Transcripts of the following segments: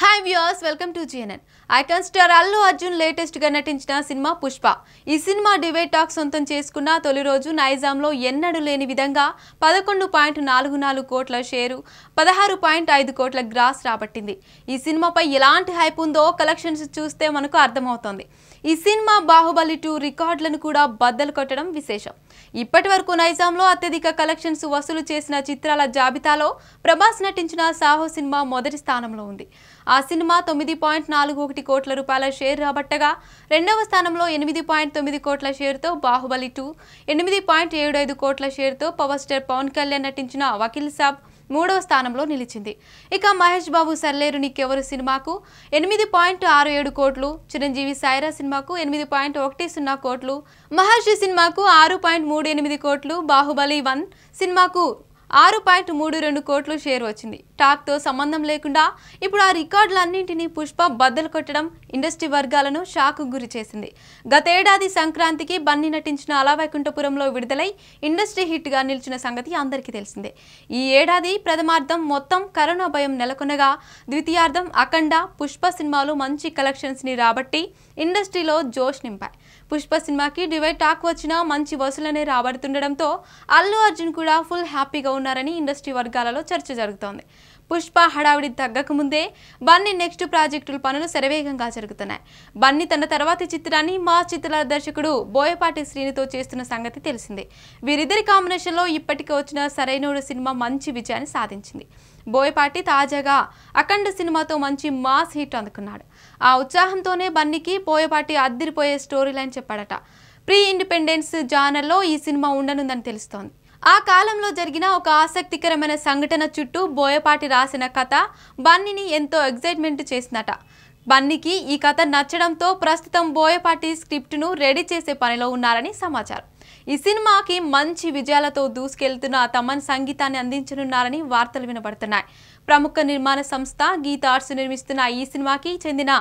は hi viewers welcome to GNN icon star Allu Arjun లేటెస్ట్గా నటించిన cinema Pushpa ఈ సినిమా డివైడ్ టాక్ సొంతం చేసుకున్న తొలి రోజు నైజాంలో ఎన్నడూ లేని విధంగా పదకొండు పాయింట్ నాలుగు నాలుగు కోట్ల షేరు పదహారు పాయింట్ ఐదు కోట్ల గ్రాస్ రాబట్టింది ఈ సినిమాపై ఎలాంటి హైప్ ఉందో కలెక్షన్స్ చూస్తే మనకు అర్థమవుతోంది ఈ సినిమా బాహుబలి టూ రికార్డులను కూడా బద్దలు కొట్టడం విశేషం ఇప్పటి వరకు నైజాంలో అత్యధిక కలెక్షన్స్ వసూలు చేసిన చిత్రాల జాబితాలో ప్రభాస్ నటించిన సాహో సినిమా మొదటి స్థానంలో ఉంది ఆ సినిమా తొమ్మిది పాయింట్ నాలుగు ఒకటి కోట్ల రూపాయల షేర్ రాబట్టగా రెండవ స్థానంలో ఎనిమిది పాయింట్ తొమ్మిది కోట్ల షేర్తో బాహుబలి టూ ఎనిమిది పాయింట్ ఏడు ఐదు కోట్ల షేర్తో పవర్ స్టార్ పవన్ కళ్యాణ్ నటించిన వకీల్ సాబ్ మూడవ స్థానంలో నిలిచింది ఇక మహేష్ బాబు సర్లేరు నీకెవరు సినిమాకు ఎనిమిది పాయింట్ ఆరు ఏడు కోట్లు చిరంజీవి సాయిరా సినిమాకు ఎనిమిది పాయింట్ ఒకటి సున్నా కోట్లు మహర్షి సినిమాకు ఆరు పాయింట్ మూడు ఎనిమిది కోట్లు బాహుబలి వన్ సినిమాకు ఆరు పాయింట్ మూడు రెండు కోట్లు షేర్ వచ్చింది టాక్తో సంబంధం లేకుండా ఇప్పుడు ఆ రికార్డులన్నింటినీ పుష్ప బద్దలు కొట్టడం ఇండస్ట్రీ వర్గాలను షాక్ గురి చేసింది గతేడాది సంక్రాంతికి బన్నీ నటించిన అలవైకుంఠపురంలో విడుదలై ఇండస్ట్రీ హిట్గా నిలిచిన సంగతి అందరికీ తెలిసిందే ఈ ఏడాది ప్రథమార్థం మొత్తం కరోనా భయం నెలకొనగా ద్వితీయార్థం అఖండ పుష్ప సినిమాలు మంచి కలెక్షన్స్ని రాబట్టి ఇండస్ట్రీలో జోష్ నింపాయి పుష్ప సినిమాకి డివైడ్ టాక్ వచ్చినా మంచి వసూలనే రాబడుతుండడంతో అల్లు అర్జున్ కూడా ఫుల్ హ్యాపీగా ఉన్నారని ఇండస్ట్రీ వర్గాలలో చర్చ జరుగుతోంది పుష్ప హడావిడి తగ్గకముందే బన్నీ నెక్స్ట్ ప్రాజెక్టుల పనులు శరవేగంగా జరుగుతున్నాయి బన్నీ తన తర్వాతి చిత్రాన్ని మా చిత్రాల దర్శకుడు బోయపాటి శ్రీనితో చేస్తున్న సంగతి తెలిసిందే వీరిద్దరి కాంబినేషన్లో ఇప్పటికే వచ్చిన సరైనోడు సినిమా మంచి విజయాన్ని సాధించింది బోయపాటి తాజాగా అఖండ సినిమాతో మంచి మాస్ హిట్ అందుకున్నాడు ఆ ఉత్సాహంతోనే బన్నీకి బోయపాటి అద్దిరిపోయే స్టోరీ లైన్ చెప్పాడట ప్రీ ఇండిపెండెన్స్ జానర్లో ఈ సినిమా ఉండనుందని తెలుస్తోంది ఆ కాలంలో జరిగిన ఒక ఆసక్తికరమైన సంఘటన చుట్టూ బోయపాటి రాసిన కథ బన్నీని ఎంతో ఎగ్జైట్మెంట్ చేసిందట బన్నీకి ఈ కథ నచ్చడంతో ప్రస్తుతం బోయపాటి స్క్రిప్ట్ను రెడీ చేసే పనిలో ఉన్నారని సమాచారం ఈ సినిమాకి మంచి విజయాలతో దూసుకెళ్తున్న తమన్ సంగీతాన్ని అందించనున్నారని వార్తలు వినబడుతున్నాయి ప్రముఖ నిర్మాణ సంస్థ గీత ఆర్ట్స్ నిర్మిస్తున్న ఈ సినిమాకి చెందిన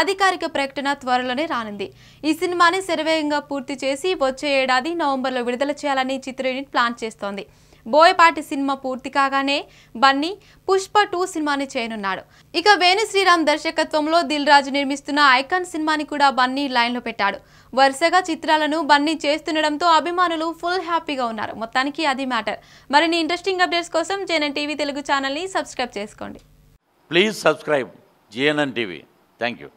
అధికారిక ప్రకటన త్వరలోనే రానుంది ఈ సినిమాని శరవేగంగా పూర్తి చేసి వచ్చే ఏడాది నవంబర్లో విడుదల చేయాలని చిత్ర యూనిట్ ప్లాన్ చేస్తోంది బోయపాటి సినిమా పూర్తి కాగానే బన్నీ పుష్ప టూ సినిమాని చేయనున్నాడు ఇక వేణు శ్రీరామ్ దర్శకత్వంలో దిల్ రాజు నిర్మిస్తున్న ఐకాన్ సినిమాని కూడా బన్నీ లైన్లో పెట్టాడు వరుసగా చిత్రాలను బన్నీ చేస్తుండడంతో అభిమానులు ఫుల్ హ్యాపీగా ఉన్నారు మొత్తానికి అది మ్యాటర్ మరిన్ని ఇంట్రెస్టింగ్ అప్డేట్స్ కోసం జేఎన్ టీవీ తెలుగు ఛానల్ని సబ్స్క్రైబ్ చేసుకోండి please subscribe JNN TV thank you